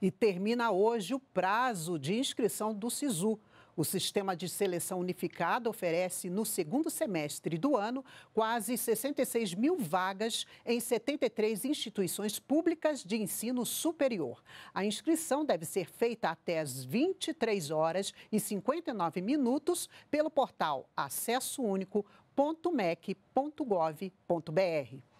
e termina hoje o prazo de inscrição do SISU. O sistema de seleção unificada oferece, no segundo semestre do ano, quase 66 mil vagas em 73 instituições públicas de ensino superior. A inscrição deve ser feita até às 23 horas e 59 minutos pelo portal acessoúnico.mec.gov.br.